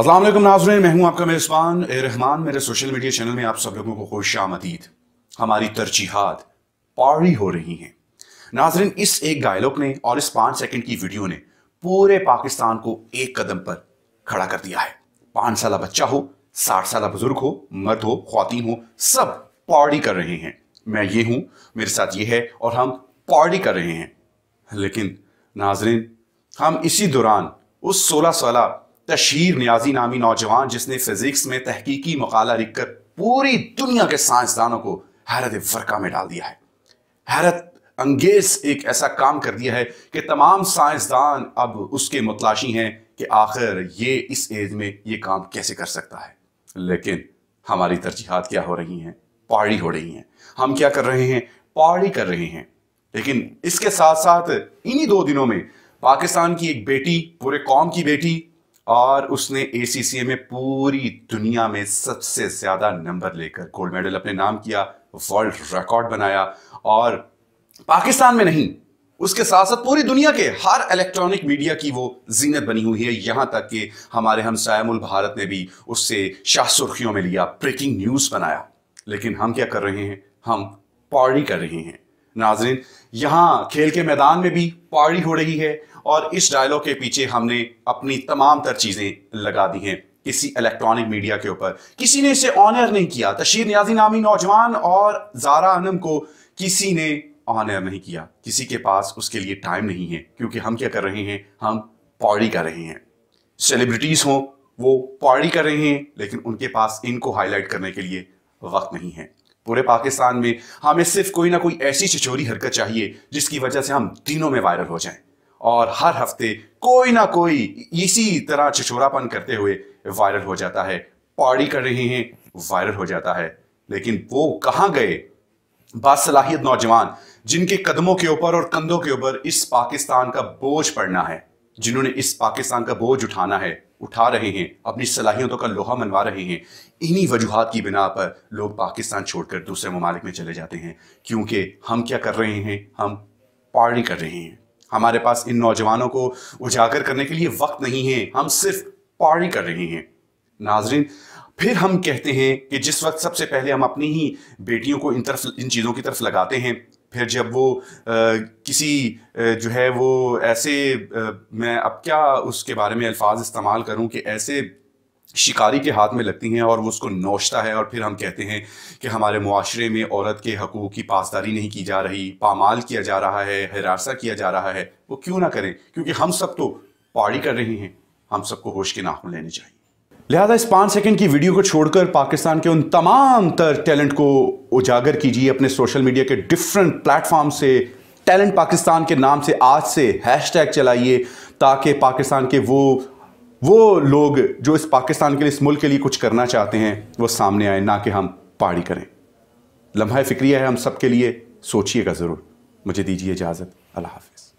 असलम नाजरन मैं हूं आपका मेज़बान ए रहमान मेरे सोशल मीडिया चैनल में आप सब लोगों को खुश आमदीद हमारी तरजीहत पारी हो रही हैं नाजरन इस एक डायलॉग ने और इस पाँच सेकंड की वीडियो ने पूरे पाकिस्तान को एक कदम पर खड़ा कर दिया है पाँच साल बच्चा हो साठ साल बुजुर्ग हो मर्द हो खातन हो सब पारी कर रहे हैं मैं ये हूँ मेरे साथ ये है और हम पारी कर रहे हैं लेकिन नाजरन हम इसी दौरान उस सोलह साल तशीर न्याजी नामी नौजवान जिसने फिजिक्स में तहकीकी मकाला लिखकर पूरी दुनिया के साइंसदानों को हैरत फरका में डाल दिया है हैरत अंगेज एक ऐसा काम कर दिया है कि तमाम साइंसदान अब उसके मुतलाशी हैं कि आखिर ये इस एज में ये काम कैसे कर सकता है लेकिन हमारी तरजीहत क्या हो रही हैं पहाड़ी हो रही हैं हम क्या कर रहे हैं पहाड़ी कर रहे हैं लेकिन इसके साथ साथ इन्हीं दो दिनों में पाकिस्तान की एक बेटी पूरे कौम की बेटी और उसने ए में पूरी दुनिया में सबसे ज़्यादा नंबर लेकर गोल्ड मेडल अपने नाम किया वर्ल्ड रिकॉर्ड बनाया और पाकिस्तान में नहीं उसके साथ साथ पूरी दुनिया के हर इलेक्ट्रॉनिक मीडिया की वो जीनत बनी हुई है यहां तक कि हमारे हमसायमुल भारत ने भी उससे शाह सुर्खियों में लिया ब्रेकिंग न्यूज़ बनाया लेकिन हम क्या कर रहे हैं हम पौड़ी कर रहे हैं नाजरीन यहाँ खेल के मैदान में भी पारी हो रही है और इस डायलॉग के पीछे हमने अपनी तमाम तर चीज़ें लगा दी हैं किसी इलेक्ट्रॉनिक मीडिया के ऊपर किसी ने इसे ऑनर नहीं किया तशीर न्याजी नामी नौजवान और जारा अनम को किसी ने ऑनर नहीं किया किसी के पास उसके लिए टाइम नहीं है क्योंकि हम क्या कर रहे हैं हम पौड़ी कर रहे हैं सेलिब्रिटीज हों वो पौड़ी कर रहे हैं लेकिन उनके पास इनको हाईलाइट करने के लिए वक्त नहीं है पूरे पाकिस्तान में हमें सिर्फ कोई ना कोई ऐसी चिचोरी हरकत चाहिए जिसकी वजह से हम दिनों में वायरल हो जाएं और हर हफ्ते कोई ना कोई इसी तरह चिचोरापन करते हुए वायरल हो जाता है पार्टी कर रहे हैं वायरल हो जाता है लेकिन वो कहाँ गए बासलाहियत नौजवान जिनके कदमों के ऊपर और कंधों के ऊपर इस पाकिस्तान का बोझ पड़ना है जिन्होंने इस पाकिस्तान का बोझ उठाना है उठा रहे हैं अपनी सलाहियतों का लोहा मनवा रहे हैं इन्हीं वजूहत की बिना पर लोग पाकिस्तान छोड़कर दूसरे ममालिक में चले जाते हैं क्योंकि हम क्या कर रहे हैं हम पार्टी कर रहे हैं हमारे पास इन नौजवानों को उजागर करने के लिए वक्त नहीं है हम सिर्फ पार्टी कर रहे हैं नाजरीन फिर हम कहते हैं कि जिस वक्त सबसे पहले हम अपनी ही बेटियों को इन तरफ इन चीज़ों की तरफ लगाते हैं फिर जब वो आ, किसी जो है वो ऐसे आ, मैं अब क्या उसके बारे में अल्फाज इस्तेमाल करूं कि ऐसे शिकारी के हाथ में लगती हैं और वो उसको नोचता है और फिर हम कहते हैं कि हमारे माशरे में औरत के हकूक़ की पासदारी नहीं की जा रही पामाल किया जा रहा है हरासा किया जा रहा है वो क्यों ना करें क्योंकि हम सब तो पहाड़ी कर रहे हैं हम सबको होश के नाखून लेने चाहिए लिहाजा इस पाँच सेकंड की वीडियो को छोड़कर पाकिस्तान के उन तमाम तर टैलेंट को उजागर कीजिए अपने सोशल मीडिया के डिफरेंट प्लेटफॉर्म से टैलेंट पाकिस्तान के नाम से आज से हैशटैग चलाइए ताकि पाकिस्तान के वो वो लोग जो इस पाकिस्तान के लिए इस मुल्क के लिए कुछ करना चाहते हैं वो सामने आए ना कि हम पहाड़ी करें लम्हा फिक्रिया है हम सब के लिए सोचिएगा ज़रूर मुझे दीजिए इजाज़त अल्लाह हाफिज़